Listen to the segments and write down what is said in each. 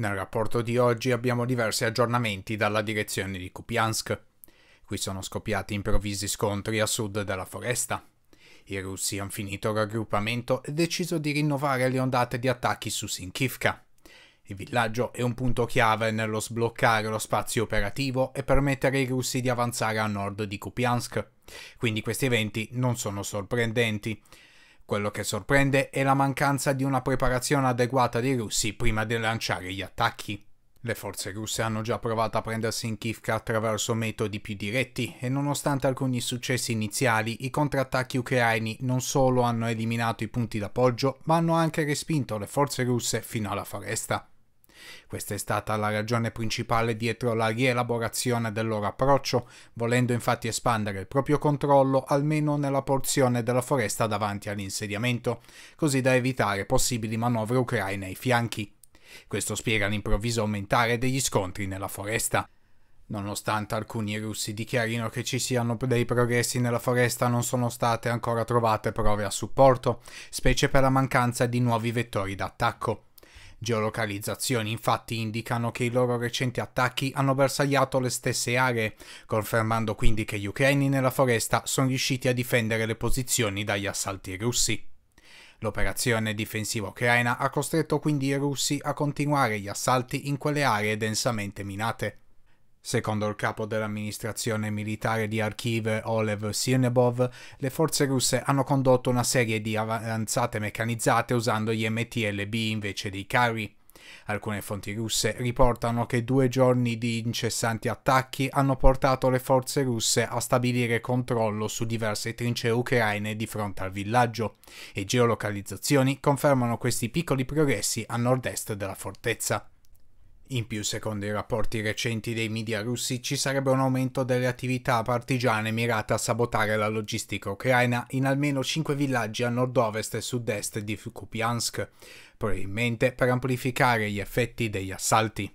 Nel rapporto di oggi abbiamo diversi aggiornamenti dalla direzione di Kupiansk. Qui sono scoppiati improvvisi scontri a sud della foresta. I russi hanno finito il raggruppamento e deciso di rinnovare le ondate di attacchi su Sinkivka. Il villaggio è un punto chiave nello sbloccare lo spazio operativo e permettere ai russi di avanzare a nord di Kupiansk. Quindi questi eventi non sono sorprendenti. Quello che sorprende è la mancanza di una preparazione adeguata dei russi prima di lanciare gli attacchi. Le forze russe hanno già provato a prendersi in Kivka attraverso metodi più diretti e nonostante alcuni successi iniziali, i contrattacchi ucraini non solo hanno eliminato i punti d'appoggio, ma hanno anche respinto le forze russe fino alla foresta. Questa è stata la ragione principale dietro la rielaborazione del loro approccio, volendo infatti espandere il proprio controllo almeno nella porzione della foresta davanti all'insediamento, così da evitare possibili manovre ucraine ai fianchi. Questo spiega l'improvviso aumentare degli scontri nella foresta. Nonostante alcuni russi dichiarino che ci siano dei progressi nella foresta, non sono state ancora trovate prove a supporto, specie per la mancanza di nuovi vettori d'attacco geolocalizzazioni infatti indicano che i loro recenti attacchi hanno bersagliato le stesse aree, confermando quindi che gli ucraini nella foresta sono riusciti a difendere le posizioni dagli assalti russi. L'operazione difensiva ucraina ha costretto quindi i russi a continuare gli assalti in quelle aree densamente minate, Secondo il capo dell'amministrazione militare di Kharkiv, Olev Sirnebov, le forze russe hanno condotto una serie di avanzate meccanizzate usando gli MTLB invece dei carri. Alcune fonti russe riportano che due giorni di incessanti attacchi hanno portato le forze russe a stabilire controllo su diverse trincee ucraine di fronte al villaggio e geolocalizzazioni confermano questi piccoli progressi a nord-est della fortezza. In più, secondo i rapporti recenti dei media russi, ci sarebbe un aumento delle attività partigiane mirate a sabotare la logistica ucraina in almeno cinque villaggi a nord-ovest e sud-est di Kupiansk, probabilmente per amplificare gli effetti degli assalti.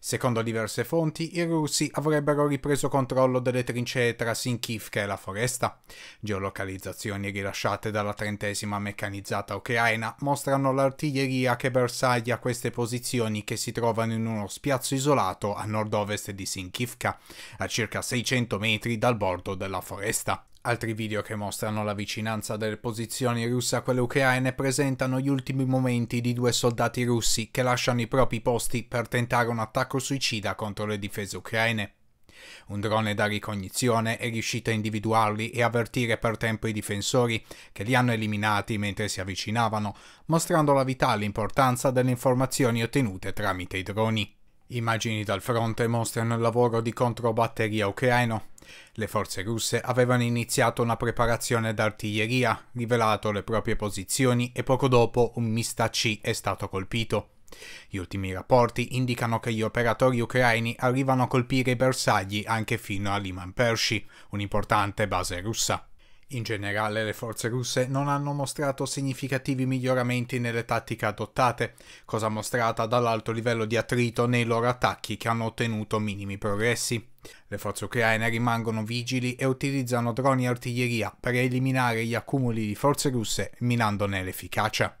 Secondo diverse fonti, i russi avrebbero ripreso controllo delle trincee tra Sinkivka e la foresta. Geolocalizzazioni rilasciate dalla trentesima meccanizzata ucraina mostrano l'artiglieria che bersaglia queste posizioni che si trovano in uno spiazzo isolato a nord-ovest di Sinkivka, a circa 600 metri dal bordo della foresta. Altri video che mostrano la vicinanza delle posizioni russe a quelle ucraine presentano gli ultimi momenti di due soldati russi che lasciano i propri posti per tentare un attacco suicida contro le difese ucraine. Un drone da ricognizione è riuscito a individuarli e avvertire per tempo i difensori, che li hanno eliminati mentre si avvicinavano, mostrando la vitale importanza delle informazioni ottenute tramite i droni. Immagini dal fronte mostrano il lavoro di controbatteria ucraino. Le forze russe avevano iniziato una preparazione d'artiglieria, rivelato le proprie posizioni e poco dopo un Mista C è stato colpito. Gli ultimi rapporti indicano che gli operatori ucraini arrivano a colpire i bersagli anche fino a Liman Pershi, un'importante base russa. In generale le forze russe non hanno mostrato significativi miglioramenti nelle tattiche adottate, cosa mostrata dall'alto livello di attrito nei loro attacchi che hanno ottenuto minimi progressi. Le forze ucraine rimangono vigili e utilizzano droni e artiglieria per eliminare gli accumuli di forze russe minandone l'efficacia.